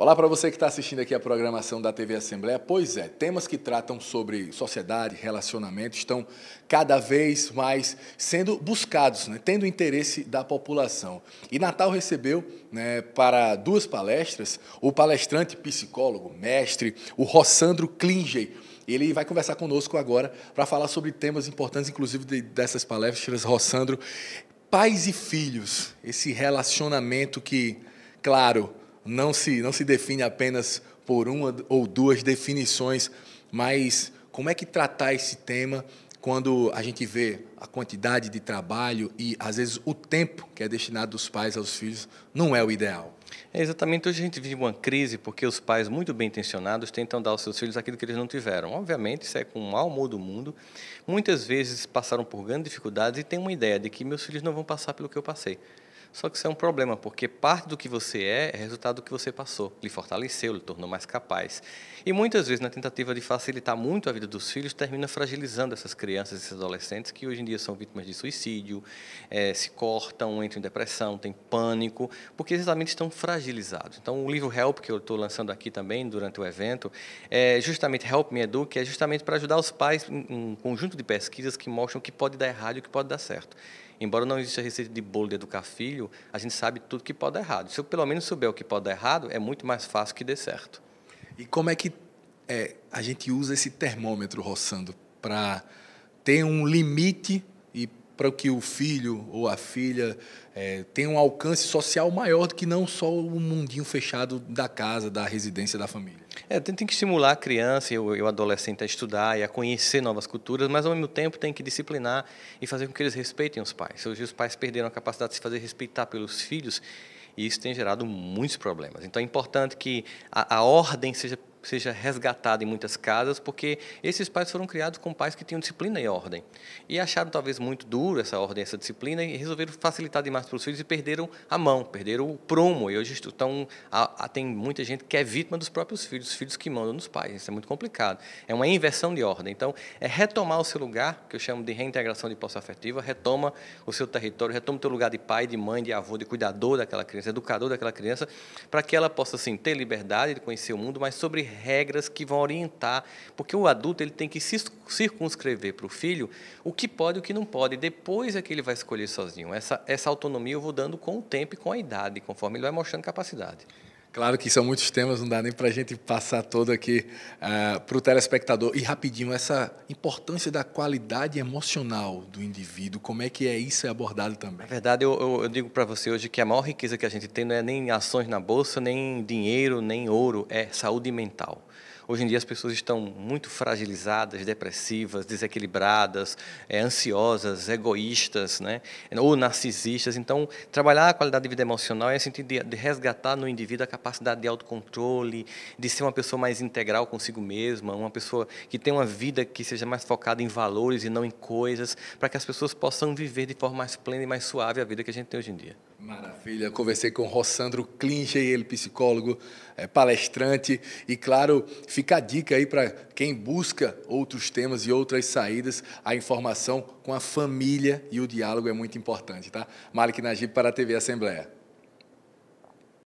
Olá para você que está assistindo aqui a programação da TV Assembleia. Pois é, temas que tratam sobre sociedade, relacionamento estão cada vez mais sendo buscados, né, tendo interesse da população. E Natal recebeu né, para duas palestras o palestrante psicólogo, mestre, o Rossandro Klinger. Ele vai conversar conosco agora para falar sobre temas importantes, inclusive de, dessas palestras. Rossandro, pais e filhos, esse relacionamento que, claro, não se, não se define apenas por uma ou duas definições, mas como é que tratar esse tema quando a gente vê a quantidade de trabalho e, às vezes, o tempo que é destinado dos pais aos filhos não é o ideal. É, exatamente. Hoje a gente vive uma crise porque os pais muito bem intencionados tentam dar aos seus filhos aquilo que eles não tiveram. Obviamente, isso é com o mau humor do mundo. Muitas vezes passaram por grandes dificuldades e têm uma ideia de que meus filhos não vão passar pelo que eu passei. Só que isso é um problema, porque parte do que você é é resultado do que você passou. Lhe fortaleceu, lhe tornou mais capaz. E muitas vezes, na tentativa de facilitar muito a vida dos filhos, termina fragilizando essas crianças, esses adolescentes que hoje em dia são vítimas de suicídio, é, se cortam, entram em depressão, têm pânico, porque exatamente estão fragilizados. Então, o livro Help, que eu estou lançando aqui também durante o evento, é justamente Help Me que é justamente para ajudar os pais em um conjunto de pesquisas que mostram o que pode dar errado e o que pode dar certo. Embora não exista receita de bolo de educar filho, a gente sabe tudo que pode dar errado. Se eu pelo menos souber o que pode dar errado, é muito mais fácil que dê certo. E como é que é, a gente usa esse termômetro roçando para ter um limite para que o filho ou a filha é, tenha um alcance social maior do que não só o mundinho fechado da casa, da residência da família. É, tem, tem que estimular a criança e o, adolescente a estudar e a conhecer novas culturas, mas ao mesmo tempo tem que disciplinar e fazer com que eles respeitem os pais. Hoje os pais perderam a capacidade de se fazer respeitar pelos filhos e isso tem gerado muitos problemas. Então é importante que a, a ordem seja seja resgatado em muitas casas, porque esses pais foram criados com pais que tinham disciplina e ordem. E acharam talvez muito duro essa ordem, essa disciplina, e resolveram facilitar demais para os filhos e perderam a mão, perderam o prumo. E hoje estão, a, a, tem muita gente que é vítima dos próprios filhos, os filhos que mandam nos pais. Isso é muito complicado. É uma inversão de ordem. Então, é retomar o seu lugar, que eu chamo de reintegração de posse afetiva, retoma o seu território, retoma o seu lugar de pai, de mãe, de avô, de cuidador daquela criança, educador daquela criança, para que ela possa, assim, ter liberdade de conhecer o mundo, mas sobre regras que vão orientar, porque o adulto ele tem que se circunscrever para o filho o que pode e o que não pode. Depois é que ele vai escolher sozinho. Essa, essa autonomia eu vou dando com o tempo e com a idade, conforme ele vai mostrando capacidade. Claro que são muitos temas, não dá nem para a gente passar todo aqui uh, é, para o telespectador. E rapidinho, essa importância da qualidade emocional do indivíduo, como é que é isso é abordado também? Na verdade, eu, eu, eu digo para você hoje que a maior riqueza que a gente tem não é nem ações na bolsa, nem dinheiro, nem ouro, é saúde mental. Hoje em dia as pessoas estão muito fragilizadas, depressivas, desequilibradas, é, ansiosas, egoístas, né? ou narcisistas. Então, trabalhar a qualidade de vida emocional é sentido de, de resgatar no indivíduo a capacidade de autocontrole, de ser uma pessoa mais integral consigo mesma, uma pessoa que tenha uma vida que seja mais focada em valores e não em coisas, para que as pessoas possam viver de forma mais plena e mais suave a vida que a gente tem hoje em dia. Maravilha, conversei com Rossandro Klinger, ele psicólogo, é, palestrante e claro, fica a dica aí para quem busca outros temas e outras saídas, a informação com a família e o diálogo é muito importante, tá? Malik Najib para a TV Assembleia.